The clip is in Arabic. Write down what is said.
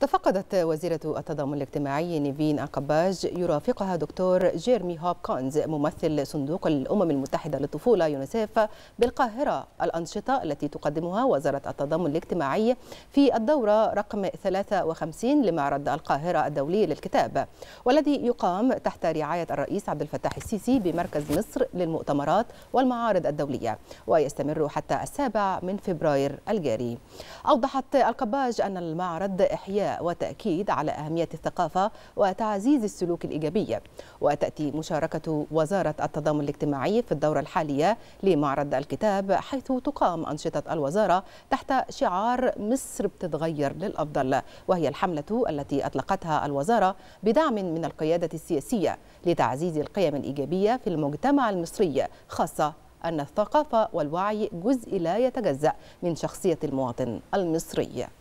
تفقدت وزيرة التضامن الاجتماعي نيفين أقباج يرافقها دكتور جيرمي هوب كونز ممثل صندوق الأمم المتحدة للطفولة يونيسيف بالقاهرة الأنشطة التي تقدمها وزارة التضامن الاجتماعي في الدورة رقم 53 لمعرض القاهرة الدولي للكتاب والذي يقام تحت رعاية الرئيس عبد الفتاح السيسي بمركز مصر للمؤتمرات والمعارض الدولية ويستمر حتى السابع من فبراير الجاري أوضحت القباج أن المعرض إحياء وتأكيد على أهمية الثقافة وتعزيز السلوك الإيجابي وتأتي مشاركة وزارة التضامن الاجتماعي في الدورة الحالية لمعرض الكتاب حيث تقام أنشطة الوزارة تحت شعار مصر بتتغير للأفضل وهي الحملة التي أطلقتها الوزارة بدعم من القيادة السياسية لتعزيز القيم الإيجابية في المجتمع المصري خاصة أن الثقافة والوعي جزء لا يتجزأ من شخصية المواطن المصري